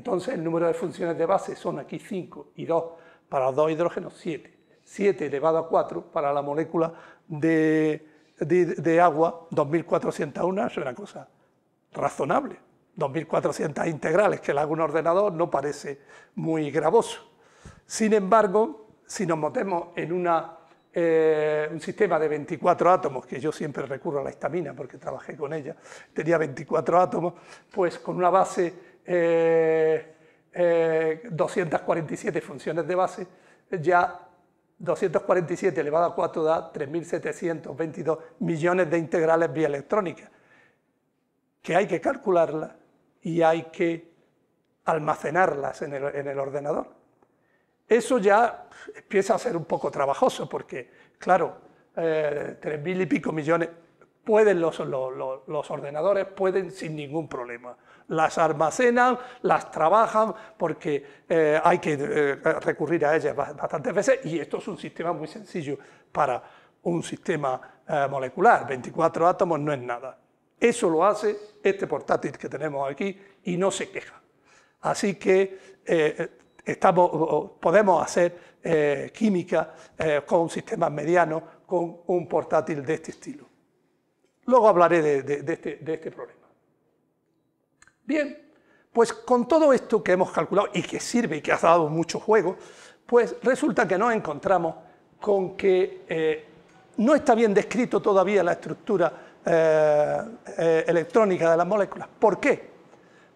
Entonces el número de funciones de base son aquí 5 y 2 para 2 hidrógenos, 7. 7 elevado a 4 para la molécula de, agua, 2401 es una cosa razonable. 2400 integrales que le haga un ordenador no parece muy gravoso. Sin embargo, si nos metemos en una, eh, un sistema de 24 átomos, que yo siempre recurro a la histamina porque trabajé con ella, tenía 24 átomos, pues con una base 247 eh, eh, funciones de base, ya 247 elevado a 4 da 3.722 millones de integrales vía electrónica, que hay que calcularlas y hay que almacenarlas en el, ordenador. Eso ya empieza a ser un poco trabajoso porque, claro, 3.000 eh, y pico millones pueden los, ordenadores, pueden sin ningún problema las almacenan, las trabajan, porque eh, hay que eh, recurrir a ellas bastantes veces y esto es un sistema muy sencillo para un sistema eh, molecular, 24 átomos no es nada. Eso lo hace este portátil que tenemos aquí y no se queja. Así que estamos, podemos hacer química con sistemas medianos con un portátil de este estilo. Luego hablaré de este, este problema. Bien, pues con todo esto que hemos calculado y que sirve y que ha dado mucho juego, pues resulta que nos encontramos con que eh, no está bien descrito todavía la estructura eh, eh, electrónica de las moléculas. ¿Por qué?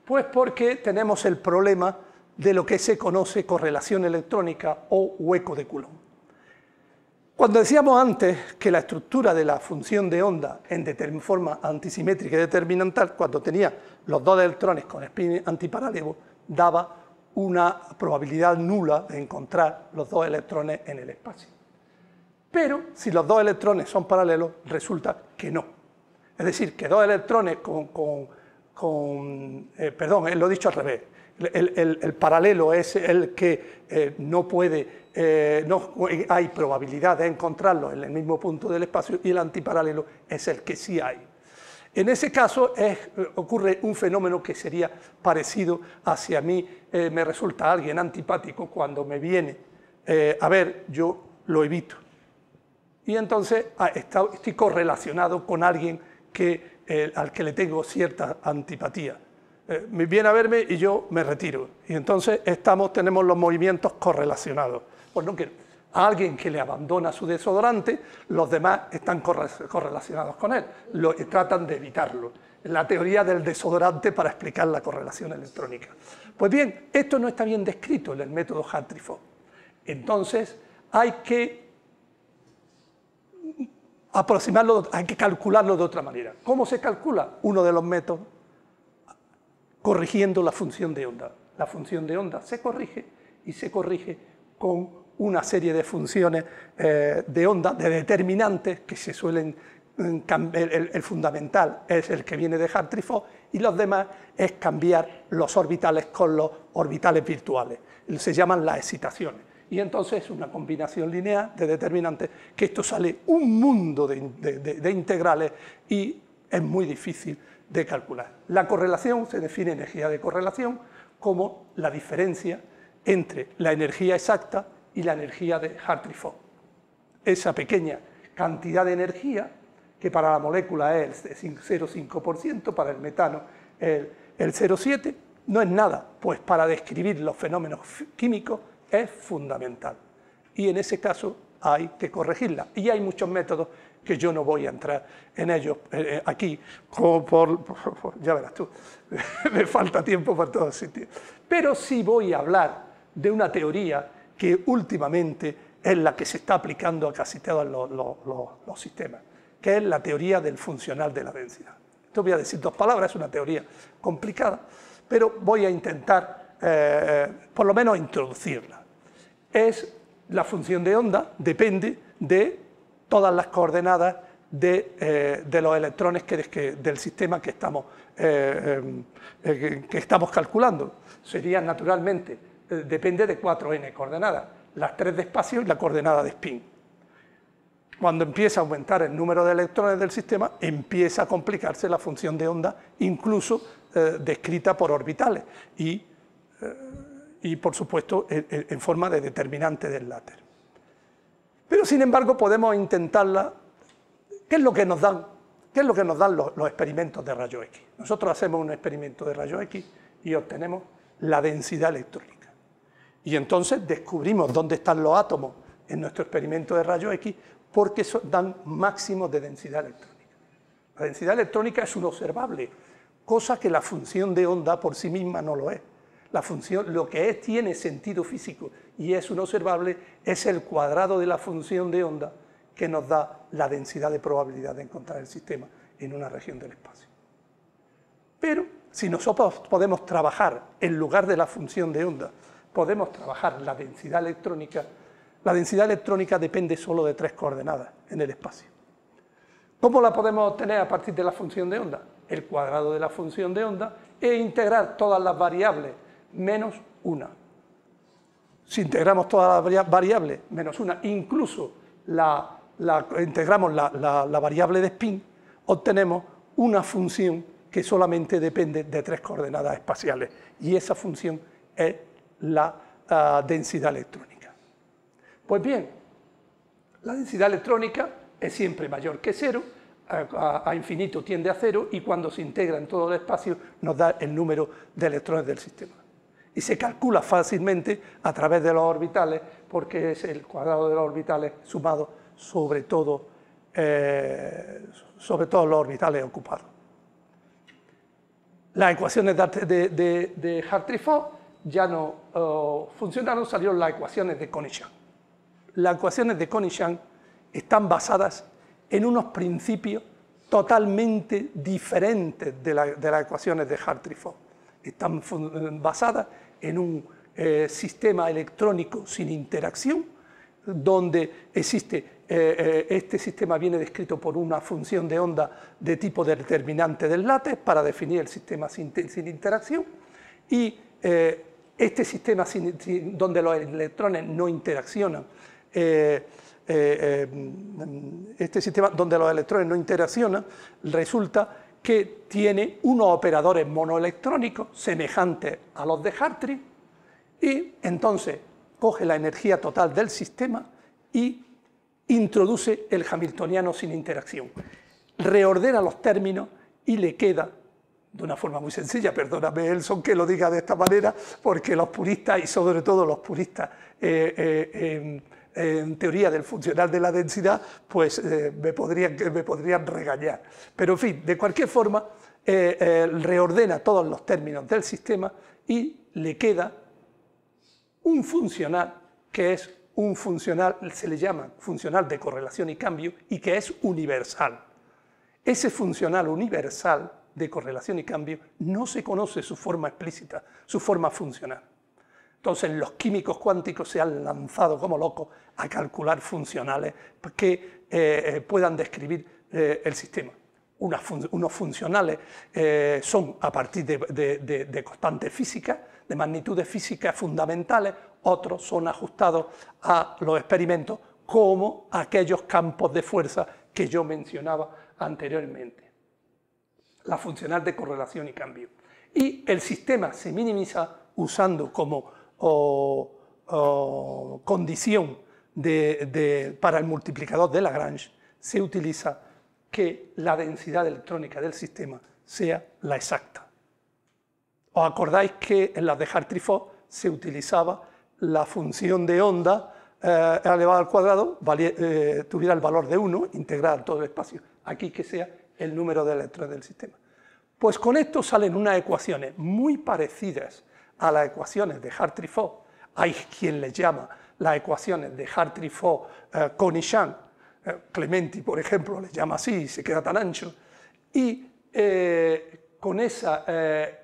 Pues porque tenemos el problema de lo que se conoce correlación electrónica o hueco de Coulomb. Cuando decíamos antes que la estructura de la función de onda en forma antisimétrica y determinantal, cuando tenía los dos electrones con spin antiparalelo, daba una probabilidad nula de encontrar los dos electrones en el espacio. Pero si los dos electrones son paralelos, resulta que no. Es decir, que dos electrones con... Eh, perdón, eh, lo he dicho al revés el, paralelo es el que eh, no puede, eh, no hay probabilidad de encontrarlo en el mismo punto del espacio y el antiparalelo es el que sí hay. En ese caso ocurre un fenómeno que sería parecido hacia mí, eh, me resulta alguien antipático cuando me viene a ver, yo lo evito. Y entonces ah, estoy correlacionado con alguien al que le tengo cierta antipatía. Eh, viene a verme y yo me retiro. Y entonces estamos, tenemos los movimientos correlacionados. Pues no que A alguien que le abandona su desodorante, los demás están correlacionados con él, lo, tratan de evitarlo. La teoría del desodorante para explicar la correlación electrónica. Pues bien, esto no está bien descrito en el método Hartree-Fock. Entonces, hay que aproximarlo, hay que calcularlo de otra manera. ¿Cómo se calcula? Uno de los métodos corrigiendo la función de onda. La función de onda se corrige y se corrige con una serie de funciones eh, de onda, de determinantes que se suelen mm, cambiar. El, fundamental es el que viene de Hartree-Fock y los demás es cambiar los orbitales con los orbitales virtuales. Se llaman las excitaciones. Y entonces es una combinación lineal de determinantes, que esto sale un mundo de integrales y es muy difícil de calcular. La correlación se define energía de correlación como la diferencia entre la energía exacta y la energía de Hartree-Fock. Esa pequeña cantidad de energía, que para la molécula es el 0,5%, para el metano el, el 0,7%, no es nada, pues para describir los fenómenos químicos es fundamental. Y en ese caso hay que corregirla. Y hay muchos métodos que yo no voy a entrar en ellos eh, eh, aquí, ya verás tú, me falta tiempo para todos sitios. Pero sí voy a hablar de una teoría que últimamente es la que se está aplicando a casi todos los, sistemas, que es la teoría del funcional de la densidad. Esto voy a decir dos palabras, es una teoría complicada, pero voy a intentar eh, por lo menos introducirla. Es la función de onda, depende de todas las coordenadas de, eh, los electrones que, del sistema que estamos, eh, eh, estamos calculando. Serían naturalmente, depende de 4n coordenadas, las tres de espacio y la coordenada de spin. Cuando empieza a aumentar el número de electrones del sistema, empieza a complicarse la función de onda, incluso descrita por orbitales y, por supuesto, en, forma de determinante del láter. Pero sin embargo podemos intentarla. ¿Qué es lo que nos dan? ¿Qué es lo que nos dan los, experimentos de rayo X? Nosotros hacemos un experimento de rayo X y obtenemos la densidad electrónica. Y entonces descubrimos dónde están los átomos en nuestro experimento de rayo X porque dan máximos de densidad electrónica. La densidad electrónica es un observable, cosa que la función de onda por sí misma no lo es la función, lo que es, tiene sentido físico y es un observable, es el cuadrado de la función de onda que nos da la densidad de probabilidad de encontrar el sistema en una región del espacio. Pero si nosotros podemos trabajar en lugar de la función de onda, podemos trabajar la densidad electrónica, la densidad electrónica depende solo de tres coordenadas en el espacio. ¿Cómo la podemos obtener a partir de la función de onda? El cuadrado de la función de onda e integrar todas las variables menos una. Si integramos todas las variables menos una, incluso la, integramos la, variable de spin, obtenemos una función que solamente depende de tres coordenadas espaciales y esa función es la ah, densidad electrónica. Pues bien, la densidad electrónica es siempre mayor que cero, a, infinito tiende a cero y cuando se integra en todo el espacio nos da el número de electrones del sistema y se calcula fácilmente a través de los orbitales, porque es el cuadrado de los orbitales sumado sobre todo, eh, sobre todos los orbitales ocupados. Las ecuaciones de, de, Hartree-Fock ya no eh, funcionaron, salieron las ecuaciones de Coney-Shank. Las ecuaciones de Coney-Shank están basadas en unos principios totalmente diferentes de, de las ecuaciones de Hartree-Fock. Están eh, basadas en un eh, sistema electrónico sin interacción, donde existe, eh, eh, este sistema viene descrito por una función de onda de tipo determinante del látex para definir el sistema sin, interacción, y este sistema donde los electrones no interaccionan, este sistema donde los electrones no interaccionan, resulta que tiene unos operadores monoelectrónicos semejantes a los de Hartree y entonces coge la energía total del sistema y introduce el hamiltoniano sin interacción. Reordena los términos y le queda de una forma muy sencilla, perdóname Elson que lo diga de esta manera, porque los puristas y sobre todo los puristas eh, eh, em, en teoría del funcional de la densidad, pues eh, me, podrían, regañar. Pero en fin, de cualquier forma, eh, eh, reordena todos los términos del sistema y le queda un funcional que es un funcional, se le llama funcional de correlación y cambio, y que es universal. Ese funcional universal de correlación y cambio no se conoce su forma explícita, su forma funcional. Entonces los químicos cuánticos se han lanzado como locos a calcular funcionales que eh, eh, puedan describir eh, el sistema. unos funcionales son a partir de, de constantes físicas, de magnitudes físicas fundamentales, otros son ajustados a los experimentos como aquellos campos de fuerza que yo mencionaba anteriormente. La funcional de correlación y cambio. Y el sistema se minimiza usando como o, condición para el multiplicador de Lagrange, se utiliza que la densidad electrónica del sistema sea la exacta. ¿Os acordáis que en las de Hartree-Fock se utilizaba la función de onda eh, elevada al cuadrado, eh, tuviera el valor de 1, integrada todo el espacio, aquí que sea el número de electrones del sistema? Pues con esto salen unas ecuaciones muy parecidas a las ecuaciones de Hartree-Fock. Hay quien les llama las ecuaciones de Hartree-Fock Kohn-Sham, eh, eh, Clementi, por ejemplo, les llama así y se queda tan ancho. Y eh, con esas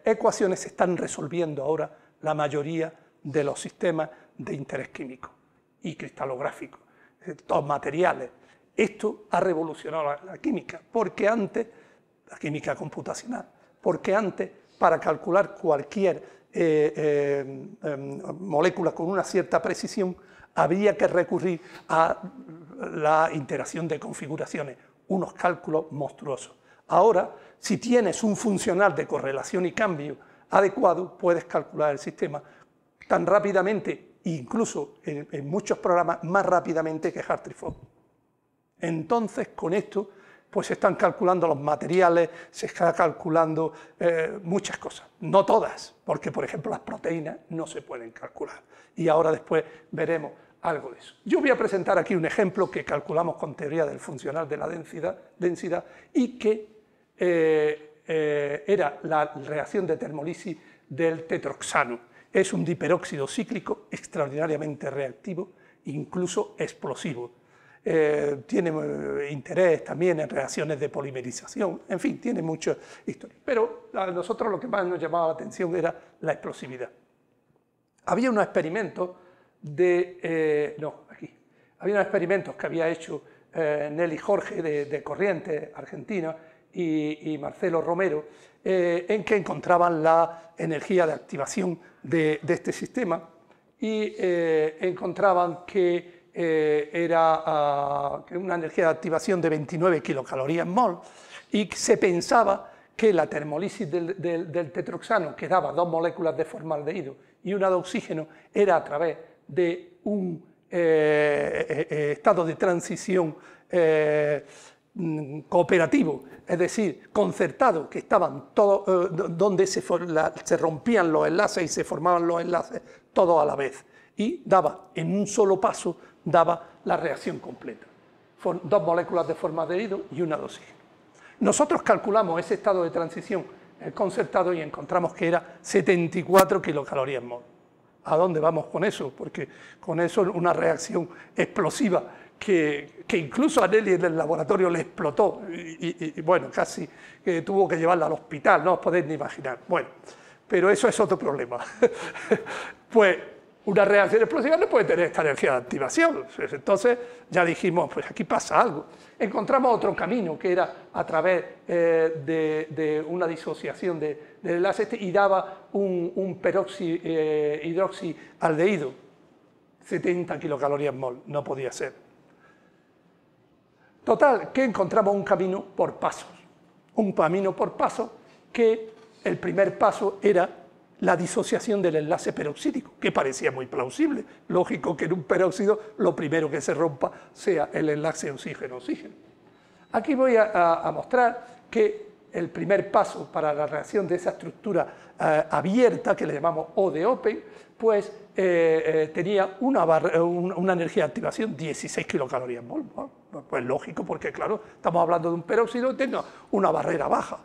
ecuaciones se están resolviendo ahora la mayoría de los sistemas de interés químico y cristalográfico, estos materiales. Esto ha revolucionado la, química, porque antes, la química computacional, porque antes para calcular cualquier eh, eh, em, moléculas con una cierta precisión, habría que recurrir a la interacción de configuraciones, unos cálculos monstruosos. Ahora, si tienes un funcional de correlación y cambio adecuado, puedes calcular el sistema tan rápidamente, incluso en, en muchos programas, más rápidamente que Hartree Fock. Entonces, con esto pues se están calculando los materiales, se está calculando eh, muchas cosas. No todas, porque por ejemplo las proteínas no se pueden calcular. Y ahora después veremos algo de eso. Yo voy a presentar aquí un ejemplo que calculamos con teoría del funcional de la densidad, y que eh, eh, era la reacción de termolisis del tetroxano. Es un diperóxido cíclico extraordinariamente reactivo, incluso explosivo eh, tiene eh, interés también en reacciones de polimerización, en fin, tiene mucha historia. Pero a nosotros lo que más nos llamaba la atención era la explosividad. Había unos experimentos de, eh, no, aquí, había unos experimentos que había hecho Nelly Jorge de, de Corrientes, Argentina, y, Marcelo Romero, en que encontraban la energía de activación de, este sistema y encontraban que eh, era ah, una energía de activación de 29 kilocalorías mol y se pensaba que la termolisis del, tetroxano, que daba dos moléculas de formaldehído y una de oxígeno, era a través de un eh, eh, estado de transición mm, cooperativo, es decir, concertado, que estaban todos, donde se, se, rompían los enlaces y se formaban los enlaces todos a la vez. Y daba en un solo paso daba la reacción completa. Dos moléculas de forma formaldehído y una dosis... Nosotros calculamos ese estado de transición concertado y encontramos que era 74 kilocalorías mol. ¿A dónde vamos con eso? Porque con eso una reacción explosiva que, incluso a Nelly en el laboratorio le explotó y, bueno, casi que eh, tuvo que llevarla al hospital, no os podéis ni imaginar. Bueno, pero eso es otro problema. pues una reacción explosiva no puede tener esta energía de activación. Entonces ya dijimos, pues aquí pasa algo. Encontramos otro camino que era a través eh, de, una disociación del de este y daba un, peroxi, eh, hidroxialdehído, 70 kilocalorías mol, no podía ser. Total, que encontramos un camino por pasos, un camino por pasos que el primer paso era la disociación del enlace peroxídico, que parecía muy plausible. Lógico que en un peróxido lo primero que se rompa sea el enlace oxígeno-oxígeno. Aquí voy a, mostrar que el primer paso para la reacción de esa estructura eh, abierta, que le llamamos O de Open, pues eh, eh, tenía una, energía de activación 16 kilocalorías mol. Pues lógico, porque claro, estamos hablando de un peróxido, tenga una barrera baja.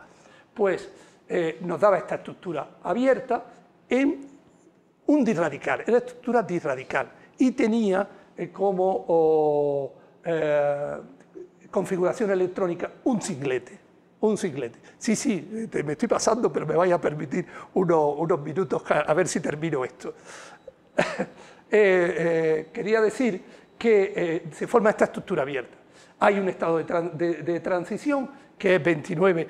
Pues eh, nos daba esta estructura abierta en un disradical, era estructura disradical, y tenía eh, como eh, configuración electrónica un singlete. Un singlete. Sí, sí, me estoy pasando, pero me vaya a permitir unos minutos a ver si termino esto. quería decir que se forma esta estructura abierta. Hay un estado de transición que es 29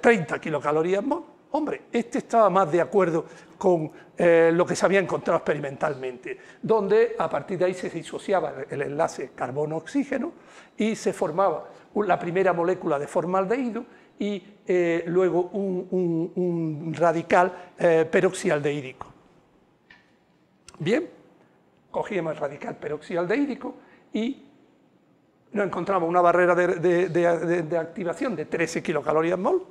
30 eh, kilocalorías más, hombre, este estaba más de acuerdo con eh, lo que se había encontrado experimentalmente, donde a partir de ahí se disociaba el enlace carbono-oxígeno y se formaba la primera molécula de formaldehído y eh, luego un, radical un radical peroxialdehídico. Bien, cogíamos el radical peroxialdehídico y nos encontramos una barrera de, de, activación de 13 kilocalorías mol,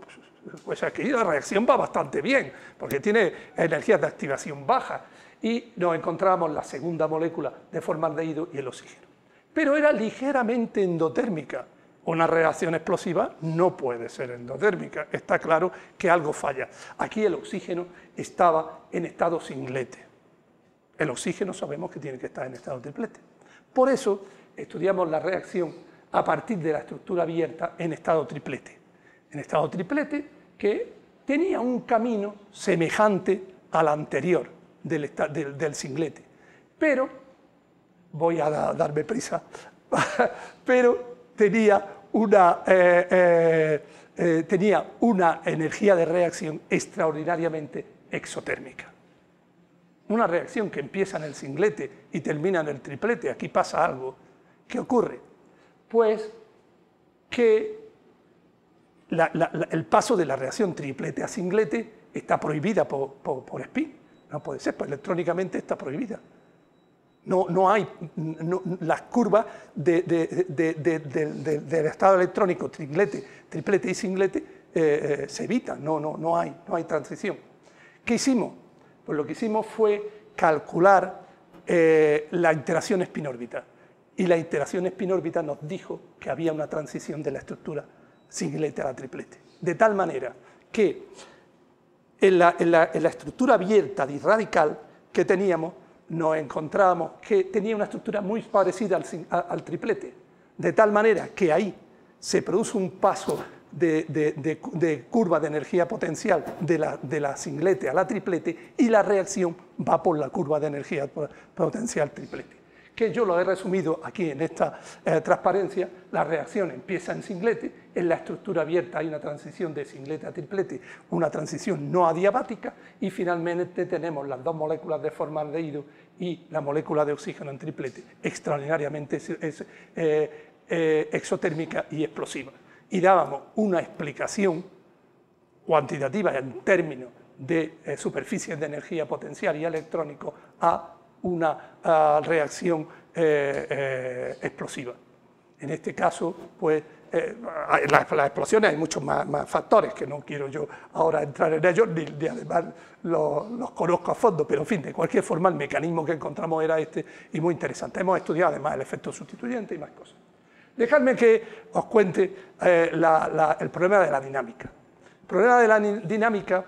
pues aquí la reacción va bastante bien, porque tiene energías de activación baja. Y nos encontramos la segunda molécula de formaldehído y el oxígeno. Pero era ligeramente endotérmica. Una reacción explosiva no puede ser endotérmica. Está claro que algo falla. Aquí el oxígeno estaba en estado singlete. El oxígeno sabemos que tiene que estar en estado triplete. Por eso estudiamos la reacción a partir de la estructura abierta en estado triplete. En estado triplete que tenía un camino semejante al anterior del, singlete. Pero, voy a darme prisa, pero tenía una, eh, eh, eh, tenía una energía de reacción extraordinariamente exotérmica. Una reacción que empieza en el singlete y termina en el triplete, aquí pasa algo ¿Qué ocurre? Pues que el paso de la reacción triplete a singlete está prohibida por, spin. No puede ser, pues electrónicamente está prohibida. No, no, hay las curvas del estado electrónico triplete, triplete y singlete eh, eh, se evitan, no, no, no, hay, no hay transición. ¿Qué hicimos? Pues lo que hicimos fue calcular eh, la interacción espinórbita. Y la interacción espinórbita nos dijo que había una transición de la estructura singlete a la triplete. De tal manera que en la, estructura abierta radical que teníamos, nos encontrábamos que tenía una estructura muy parecida al, triplete. De tal manera que ahí se produce un paso de, curva de energía potencial de la, de la singlete a la triplete y la reacción va por la curva de energía potencial triplete que yo lo he resumido aquí en esta eh, transparencia, la reacción empieza en singlete, en la estructura abierta hay una transición de singlete a triplete, una transición no adiabática y finalmente tenemos las dos moléculas de formaldehído y la molécula de oxígeno en triplete, extraordinariamente es, eh, eh, exotérmica y explosiva. Y dábamos una explicación cuantitativa en términos de superficies de energía potencial y electrónico a una ah, reacción eh, eh, explosiva. En este caso, pues, eh, las, explosiones hay muchos más, factores que no quiero yo ahora entrar en ellos, ni, además los, conozco a fondo, pero en fin, de cualquier forma el mecanismo que encontramos era este y muy interesante. Hemos estudiado además el efecto sustituyente y más cosas. Dejadme que os cuente el problema de la dinámica. El problema de la dinámica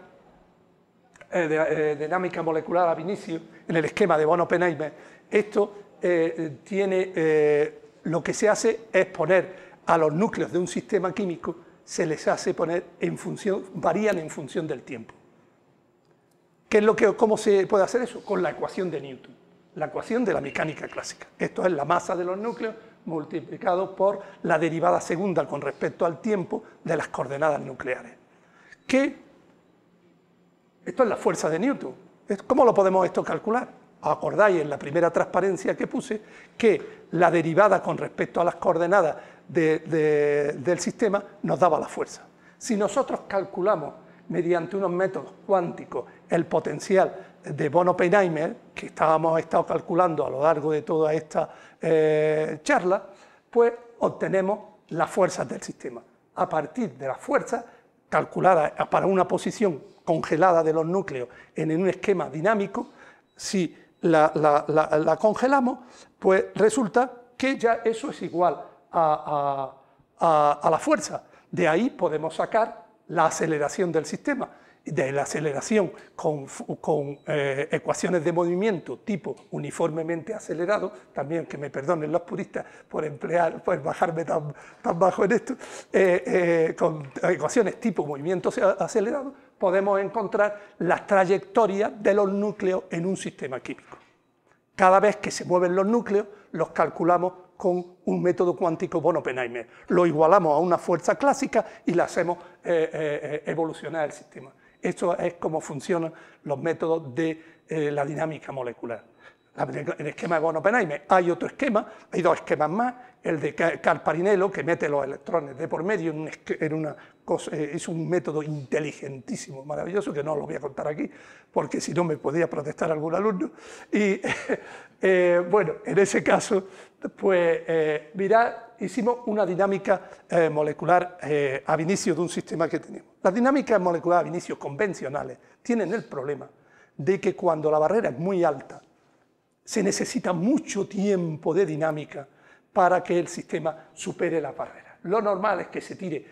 eh, eh, dinámica molecular a Vinicius, en el esquema de von Oppenheimer, esto eh, tiene, lo que se hace es poner a los núcleos de un sistema químico, se les hace poner en función, varían en función del tiempo. ¿Qué es lo que, ¿Cómo se puede hacer eso? Con la ecuación de Newton, la ecuación de la mecánica clásica. Esto es la masa de los núcleos multiplicado por la derivada segunda con respecto al tiempo de las coordenadas nucleares. Que esto es la fuerza de Newton. ¿Cómo lo podemos esto calcular? acordáis en la primera transparencia que puse que la derivada con respecto a las coordenadas del sistema nos daba la fuerza? Si nosotros calculamos mediante unos métodos cuánticos el potencial de Bono Oppenheimer, que estábamos estado calculando a lo largo de toda esta eh, charla, pues obtenemos las fuerzas del sistema. A partir de las fuerzas calculada para una posición congelada de los núcleos en un esquema dinámico, si la, congelamos, pues resulta que ya eso es igual a la fuerza. De ahí podemos sacar la aceleración del sistema, de la aceleración con, eh, ecuaciones de movimiento tipo uniformemente acelerado, también que me perdonen los puristas por emplear, por bajarme tan, bajo en esto, eh, eh, con ecuaciones tipo movimiento acelerado, podemos encontrar las trayectorias de los núcleos en un sistema químico. Cada vez que se mueven los núcleos, los calculamos con un método cuántico bono Oppenheimer. Lo igualamos a una fuerza clásica y la hacemos evolucionar el sistema. Esto es cómo funcionan los métodos de eh, la dinámica molecular. El esquema de Oppenheimer. Hay otro esquema, hay dos esquemas más, el de Carparinello, que mete los electrones de por medio en una eh, es un método inteligentísimo, maravilloso, que no lo voy a contar aquí, porque si no me podía protestar algún alumno. Y eh, bueno, en ese caso, pues eh, mirad, hicimos una dinámica eh, molecular a inicio de un sistema que tenemos. Las dinámicas moleculares a inicio convencionales tienen el problema de que cuando la barrera es muy alta, se necesita mucho tiempo de dinámica para que el sistema supere la barrera. Lo normal es que se tire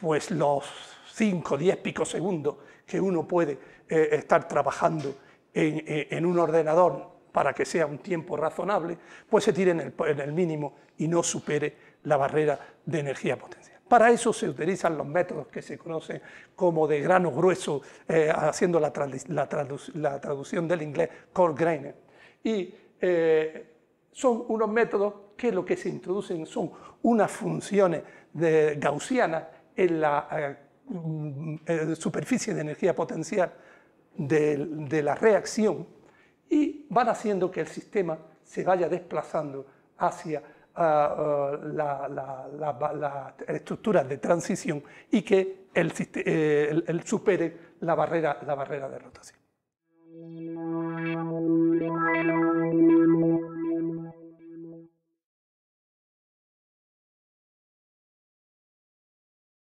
pues los 5, 10 segundos que uno puede eh, estar trabajando eh, en, un ordenador para que sea un tiempo razonable, pues se tire en el, mínimo y no supere la barrera de energía potencial. Para eso se utilizan los métodos que se conocen como de grano grueso, eh, haciendo la, traducción del inglés core grainer. Y son unos métodos que lo que se introducen son unas funciones de gaussianas eh, en la superficie de energía potencial de, la reacción y van haciendo que el sistema se vaya desplazando hacia las ah, ah, la, estructuras de transición y que eh, el supere la barrera, la barrera de rotación.